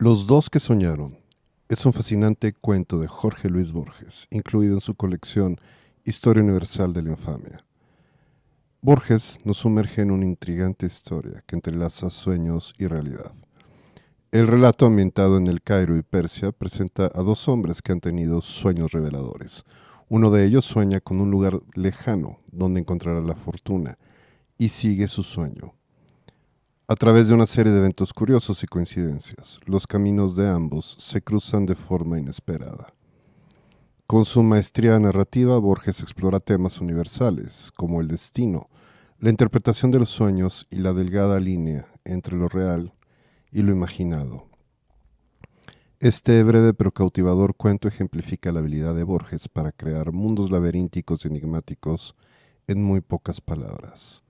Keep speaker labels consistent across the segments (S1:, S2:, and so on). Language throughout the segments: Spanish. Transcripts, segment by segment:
S1: Los dos que soñaron es un fascinante cuento de Jorge Luis Borges, incluido en su colección Historia Universal de la Infamia. Borges nos sumerge en una intrigante historia que entrelaza sueños y realidad. El relato ambientado en el Cairo y Persia presenta a dos hombres que han tenido sueños reveladores. Uno de ellos sueña con un lugar lejano donde encontrará la fortuna y sigue su sueño, a través de una serie de eventos curiosos y coincidencias, los caminos de ambos se cruzan de forma inesperada. Con su maestría narrativa, Borges explora temas universales, como el destino, la interpretación de los sueños y la delgada línea entre lo real y lo imaginado. Este breve pero cautivador cuento ejemplifica la habilidad de Borges para crear mundos laberínticos y enigmáticos en muy pocas palabras.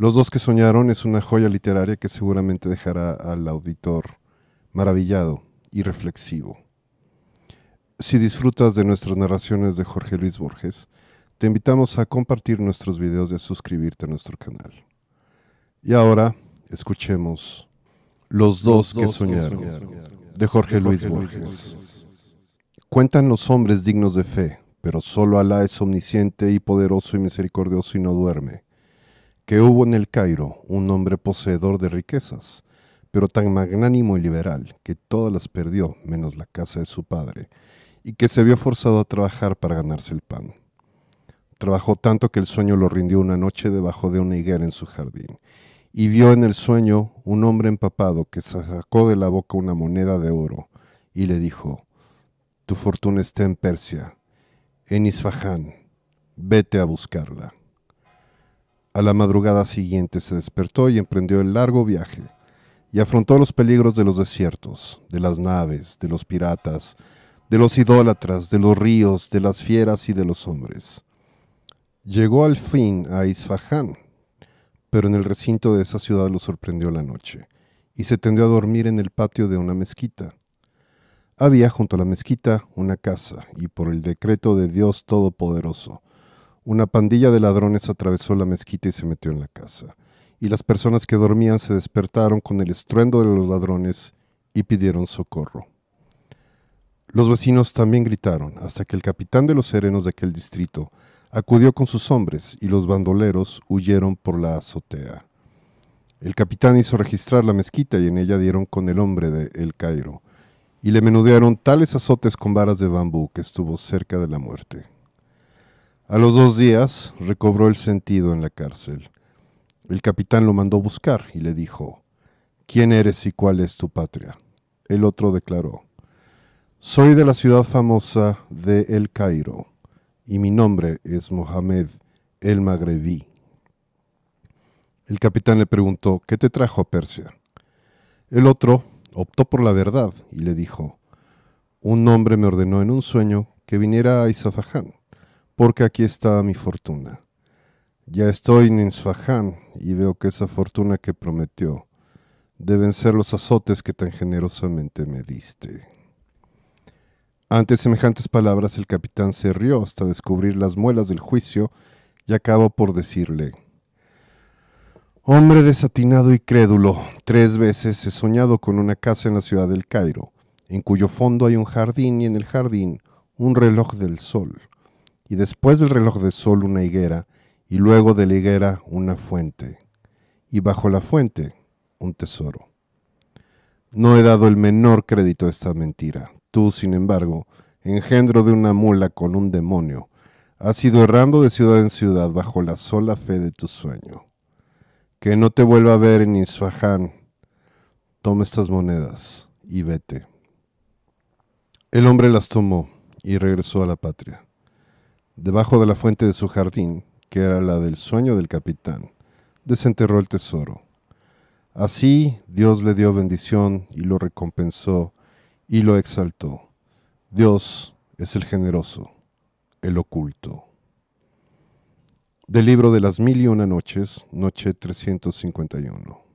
S1: Los dos que soñaron es una joya literaria que seguramente dejará al auditor maravillado y reflexivo. Si disfrutas de nuestras narraciones de Jorge Luis Borges, te invitamos a compartir nuestros videos y a suscribirte a nuestro canal. Y ahora escuchemos Los dos, que, soñaron, de Jorge, Luis Borges. Cuentan los hombres dignos de fe, pero solo Alá es omnisciente y poderoso y misericordioso y no duerme que hubo en el Cairo un hombre poseedor de riquezas, pero tan magnánimo y liberal que todas las perdió menos la casa de su padre, y que se vio forzado a trabajar para ganarse el pan. Trabajó tanto que el sueño lo rindió una noche debajo de una higuera en su jardín, y vio en el sueño un hombre empapado que sacó de la boca una moneda de oro, y le dijo, Tu fortuna está en Persia, en Isfahán, vete a buscarla. A la madrugada siguiente se despertó y emprendió el largo viaje, y afrontó los peligros de los desiertos, de las naves, de los piratas, de los idólatras, de los ríos, de las fieras y de los hombres. Llegó al fin a Isfahán, pero en el recinto de esa ciudad lo sorprendió la noche, y se tendió a dormir en el patio de una mezquita. Había junto a la mezquita una casa, y por el decreto de Dios Todopoderoso, una pandilla de ladrones atravesó la mezquita y se metió en la casa, y las personas que dormían se despertaron con el estruendo de los ladrones y pidieron socorro. Los vecinos también gritaron, hasta que el capitán de los serenos de aquel distrito acudió con sus hombres y los bandoleros huyeron por la azotea. El capitán hizo registrar la mezquita y en ella dieron con el hombre de El Cairo, y le menudearon tales azotes con varas de bambú que estuvo cerca de la muerte. A los dos días recobró el sentido en la cárcel. El capitán lo mandó buscar y le dijo, ¿quién eres y cuál es tu patria? El otro declaró, soy de la ciudad famosa de El Cairo y mi nombre es Mohamed el Magrebí. El capitán le preguntó, ¿qué te trajo a Persia? El otro optó por la verdad y le dijo, un hombre me ordenó en un sueño que viniera a Isafaján porque aquí está mi fortuna. Ya estoy en Isfahán y veo que esa fortuna que prometió deben ser los azotes que tan generosamente me diste. Ante semejantes palabras el capitán se rió hasta descubrir las muelas del juicio y acabó por decirle, Hombre desatinado y crédulo, tres veces he soñado con una casa en la ciudad del Cairo, en cuyo fondo hay un jardín y en el jardín un reloj del sol, y después del reloj de sol una higuera, y luego de la higuera una fuente, y bajo la fuente un tesoro. No he dado el menor crédito a esta mentira. Tú, sin embargo, engendro de una mula con un demonio, has ido errando de ciudad en ciudad bajo la sola fe de tu sueño. Que no te vuelva a ver en Isfahán. Toma estas monedas y vete. El hombre las tomó y regresó a la patria debajo de la fuente de su jardín, que era la del sueño del capitán, desenterró el tesoro. Así Dios le dio bendición y lo recompensó y lo exaltó. Dios es el generoso, el oculto. Del libro de las mil y una noches, noche 351.